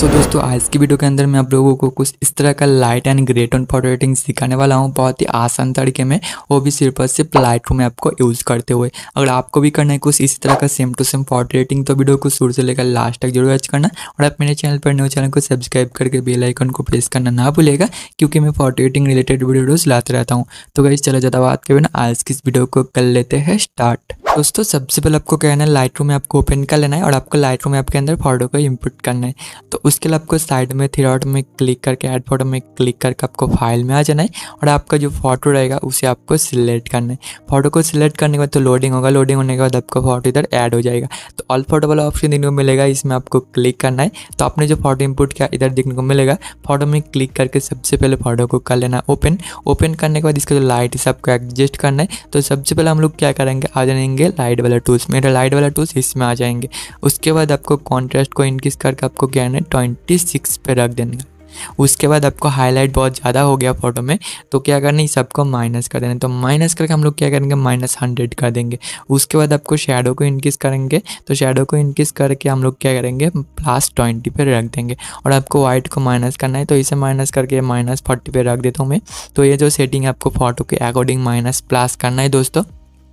सो so, दोस्तों आज की वीडियो के अंदर मैं आप लोगों को कुछ इस तरह का light and great on editing सिखाने वाला हूँ बहुत ही आसान तरीके में वो भी सिर्फ और सिर्फ लाइट रूम ऐप को यूज़ करते हुए अगर आपको भी करना है कुछ इसी तरह का same to same photo editing तो वीडियो को शुरू से लेकर लास्ट तक जरूर वॉच करना और आप मेरे चैनल पर न्यू चैनल को सब्सक्राइब करके बेलाइकन को प्रेस करना ना भूलेगा क्योंकि मैं फोटो एडिटिंग रिलेटेड वीडियो लाते रहता हूँ तो गई चलो ज़्यादा बात करें ना आज की इस वीडियो को कर लेते हैं स्टार्ट दोस्तों सबसे पहले आपको क्या करना है लाइट रूम आपको ओपन कर लेना है और आपको लाइट रूम ऐप के अंदर फोटो को इनपुट करना है तो उसके लिए आपको साइड में थ्री डॉट में क्लिक करके एड फोटो में क्लिक करके आपको फाइल में आ जाना है और आपका जो फोटो रहेगा उसे आपको सिलेक्ट करना है फोटो को सिलेक्ट करने के बाद तो लोडिंग होगा लोडिंग होने के बाद आपका फोटो इधर ऐड हो जाएगा तो ऑल फोटो वाला ऑप्शन देखने को मिलेगा इसमें आपको क्लिक करना है तो आपने जो फोटो इनपुट किया इधर देखने को मिलेगा फोटो में क्लिक करके सबसे पहले फोटो को कर लेना ओपन ओपन करने के बाद इसका जो लाइट है सबको एडजस्ट करना है तो सबसे पहले हम लोग क्या करेंगे आ जाएंगे जाएंगे लाइट वाला टूल्स में लाइट वाला टूल्स इसमें आ जाएंगे उसके बाद आपको कॉन्ट्रास्ट को इंक्रीज करके आपको क्या है ट्वेंटी सिक्स पर रख देना उसके बाद आपको हाईलाइट बहुत ज़्यादा हो गया फोटो में तो क्या करना है सबको माइनस कर देना तो माइनस करके हम लोग क्या करेंगे माइनस हंड्रेड कर देंगे उसके बाद आपको शेडो को इंक्रीज करेंगे तो शेडो को इंक्रीज करके हम लोग क्या करेंगे प्लस ट्वेंटी पर रख देंगे और आपको वाइट को माइनस करना है तो इसे माइनस करके माइनस फोर्टी पर रख देता हूँ मैं तो ये जो सेटिंग आपको फोटो के अकॉर्डिंग माइनस प्लस करना है दोस्तों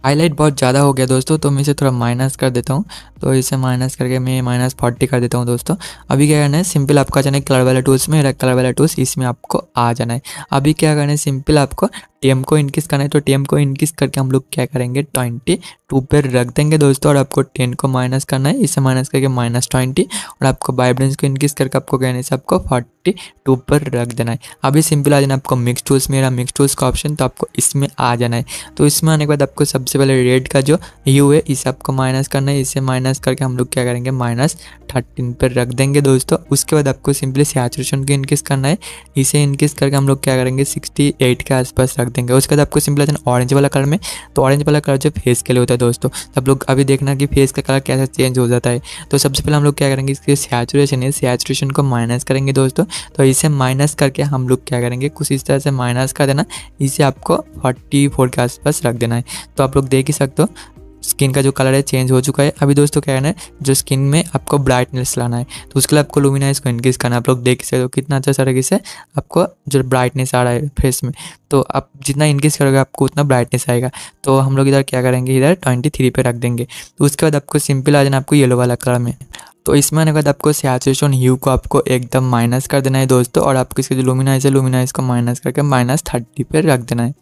हाईलाइट बहुत ज़्यादा हो गया दोस्तों तो मैं इसे थोड़ा माइनस कर देता हूँ तो इसे माइनस करके मैं माइनस फोर्टी कर देता हूँ दोस्तों अभी क्या करना है सिंपल आपको आ जाना है कलर वाला टूल्स में कलर वाला टूल्स इसमें आपको आ जाना है अभी क्या करना है सिंपल आपको टीएम को इंक्रीज करना है तो टीएम को इंक्रीज करके हम लोग क्या करेंगे ट्वेंटी टू पर रख देंगे दोस्तों और आपको टेन को माइनस करना है इसे माइनस करके माइनस ट्वेंटी और आपको वाइब्रेंस को इंक्रीज करके आपको कहने से आपको फोर्टी फिफ्टी टू पर रख देना है अभी सिंपल आ जाना आपको मिक्स टूल्स मेरा मिक्स टूल्स का ऑप्शन तो आपको इसमें आ जाना है तो इसमें आने के बाद आपको सबसे पहले रेड का जो यू है इसे आपको माइनस करना है इसे माइनस करके हम लोग क्या करेंगे माइनस थर्टीन पर रख देंगे दोस्तों उसके बाद आपको सिंपली सैचुरेशन को इंक्रीज करना है इसे इंक्रीज करके हम लोग क्या करेंगे सिक्सटी एट के आसपास रख देंगे उसके बाद आपको सिंपल ऑरेंज वाला कलर में तो ऑरेंज वाला कलर जो फेस के लिए होता है दोस्तों तो आप लोग अभी देखना कि फेस का कलर कैसा चेंज हो जाता है तो सबसे पहले हम लोग क्या करेंगे इसके सैचुरेशन है सैचुरेशन को माइनस करेंगे दोस्तों तो इसे माइनस करके हम लोग क्या करेंगे कुछ इस तरह से माइनस कर देना इसे आपको फोर्टी फोर के आसपास रख देना है तो आप लोग देख ही सकते हो स्किन का जो कलर है चेंज हो चुका है अभी दोस्तों क्या करना है जो स्किन में आपको ब्राइटनेस लाना है तो उसके लिए आपको लुमिनाइज को इनक्रीज़ करना आप लोग देख सकते हो कितना अच्छा तरीके से आपको जो ब्राइटनेस आ रहा है फेस में तो आप जितना इंक्रीज़ करोगे आपको उतना ब्राइटनेस आएगा तो हम लोग इधर क्या करेंगे इधर ट्वेंटी थ्री पे रख देंगे तो उसके बाद आपको सिंपल आ जाना आपको येलो वाला कलर में तो इसमें आने के बाद आपको सैचुएशन ह्यू को आपको एकदम माइनस कर देना है दोस्तों और आपको इसके जो लुमिनाइज है लुमिनाइज को माइनस करके माइनस थर्टी पे रख देना है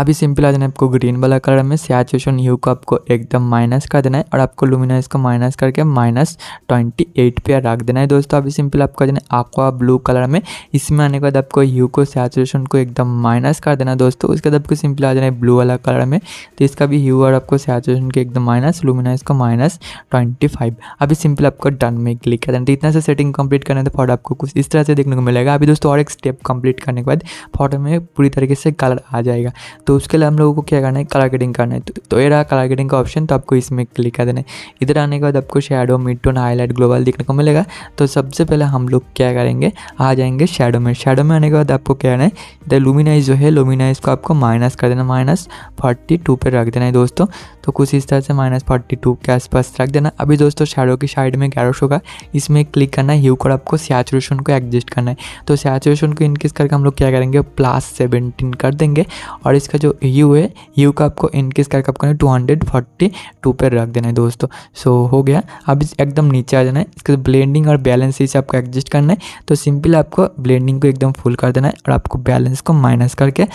अभी सिंपल आ जाना है आपको ग्रीन वाला कलर में सैचुएशन यू को आपको एकदम माइनस कर देना है और आपको लुमिनाइज को माइनस करके माइनस ट्वेंटी एट पे रख देना है दोस्तों अभी सिंपल आपको जाना है आक्वा ब्लू कलर में इसमें आने के बाद आपको यू को सैचुएशन को एकदम माइनस कर देना है दोस्तों उसके बाद आपको सिंपल आ जाना है ब्लू वाला कलर में तो इसका भी यू और आपको सैचुएशन को एकदम माइनस लुमिनाइज को माइनस ट्वेंटी फाइव अभी सिंपल आपको डन में क्लिक कर देना इतना सा सेटिंग कंप्लीट करने तो फोटो आपको कुछ इस तरह से देखने को मिलेगा अभी दोस्तों और एक स्टेप कंप्लीट करने के बाद फोटो में पूरी तरीके से कलर आ जाएगा तो उसके लिए हम लोगों को क्या करना है कलर ग्रेडिंग करना है तो, तो ये रहा कलर ग्रेडिंग का ऑप्शन तो आपको इसमें क्लिक कर देना है इधर आने के बाद आपको shadow mid tone highlight global दिखने को मिलेगा तो सबसे पहले हम लोग क्या करेंगे आ जाएंगे शेडो में शेडो में आने के बाद आपको क्या करना है इधर लुमिनाइज जो है लुमिनाइज को आपको माइनस कर देना माइनस फोर्टी टू पर रख देना है दोस्तों तो कुछ इस तरह से माइनस फोर्टी टू के आसपास रख देना अभी दोस्तों शेडो की साइड में ग्यारह होगा इसमें क्लिक करना है ह्यू को आपको सैचुरेशन को एडजस्ट करना है तो सैचुरेशन को इनक्रीज करके हम लोग क्या करेंगे प्लस सेवेंटीन कर देंगे और इस इसका जो यू है यू का आपको इनकेस करके आपको टू हंड्रेड फोर्टी टू पर रख देना है दोस्तों सो so, हो गया अब एकदम नीचे आ जाना है इसके ब्लेंडिंग और बैलेंस इसे आपको एडजस्ट करना है तो सिंपल आपको ब्लेंडिंग को एकदम फुल कर देना है और आपको बैलेंस को माइनस करके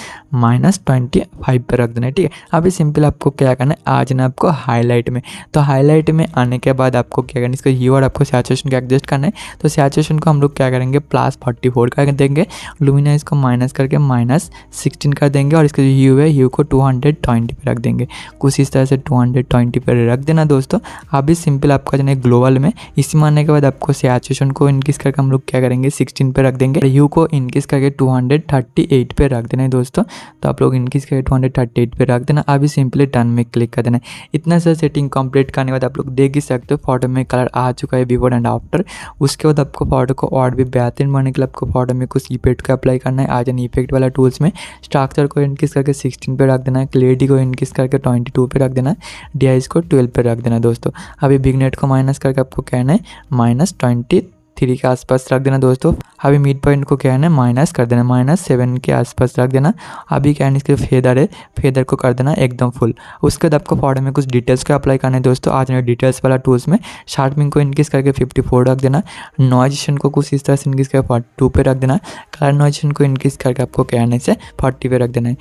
माइनस ट्वेंटी फाइव पर रख देना है ठीक है अभी सिंपल आपको क्या करना है आ जाना आपको हाईलाइट में तो हाईलाइट में आने के बाद आपको क्या करना है इसका यू और आपको सैचुएशन को एडजस्ट करना है तो सैचुएशन को हम लोग क्या करेंगे प्लस फोर्टी फोर कर देंगे लुमिनाइज इसको माइनस करके माइनस सिक्सटीन कर देंगे और इसका जो ह्यू है ह्यू को टू हंड्रेड ट्वेंटी पर रख देंगे कुछ इस तरह से टू हंड्रेड ट्वेंटी पर रख देना दोस्तों आप भी सिंपल आपका जाना है ग्लोबल में इसी मानने के बाद आपको सैचुएशन को इनक्रीज करके हम लोग क्या करेंगे सिक्सटीन पर रख देंगे यू को इनक्रीज करके टू हंड्रेड थर्टी एट पर रख देना है दोस्तों तो आप लोग इनक्रीज करके टू हंड्रेड थर्टी एट पर रख देना अभी सिंपली डन में क्लिक कर देना है इतना सा सेटिंग कंप्लीट करने के बाद आप लोग देख ही सकते हो फोटो में कलर आ चुका है बिफोर एंड आफ्टर उसके बाद आपको फोटो को और भी बेहतरीन बनाने के लिए आपको फोटो में कुछ इफेक्ट को अप्लाई करना है आज एन इफेक्ट वाला टूल्स में स्ट्रक्चर को इनक्रीज करके सिक्सटीन पे रख देना है क्लियरिटी को इनक्रीज करके ट्वेंटी टू पर रख देना है डी को ट्वेल्व पे रख देना है दोस्तों अभी बिग नेट को माइनस करके आपको कहना है माइनस ट्वेंटी थ्री के आसपास रख देना दोस्तों अभी मिड पॉइंट को क्या है माइनस कर देना माइनस सेवन के आसपास रख देना अभी क्या है इसके फेदर है फेदर को कर देना एकदम फुल उसके बाद आपको फॉर्म में कुछ डिटेल्स को अप्लाई करना है दोस्तों आज मेरे डिटेल्स वाला टूल्स में शार्पिंग को इंक्रीज करके फिफ्टी फोर रख देना नॉइजेशन को कुछ इस तरह से इंक्रीज करके फोर्टी टू पे रख देना कलर नॉइजेशन को इंक्रीज करके आपको कहना है फोर्टी पे रख देना है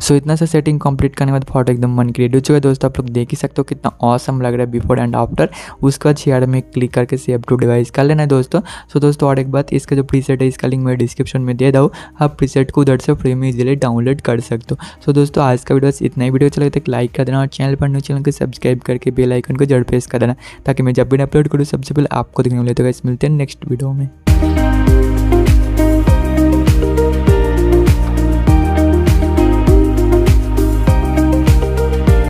सो so, इतना सा सेटिंग कंप्लीट करने के बाद फोटो एकदम मन क्रिएट हो चुका है दोस्तों आप लोग देख ही सकते हो कितना ऑसम लग रहा है बिफोर एंड आफ्टर उसके बाद शेयर में क्लिक करके सेव टू डिवाइस कर लेना है दोस्तों सो so, दोस्तों और एक बात इसका जो प्रीसेट है इसका लिंक मैं डिस्क्रिप्शन में दे दूँ आप प्रीसेट को उधर से फ्री में इजिली डाउनलोड कर सकते हो so, सो दोस्तों आज का वीडियो इतना ही वीडियो चले तक लाइक कर देना और चैनल पर न्यू चैनल को सब्सक्राइब करके बेलाइकन को जरूर प्रेस कर देना ताकि मैं जब भी अपलोड करूँ सबसे पहले आपको देखने मिले तो इस मिलते हैं नेक्स्ट वीडियो में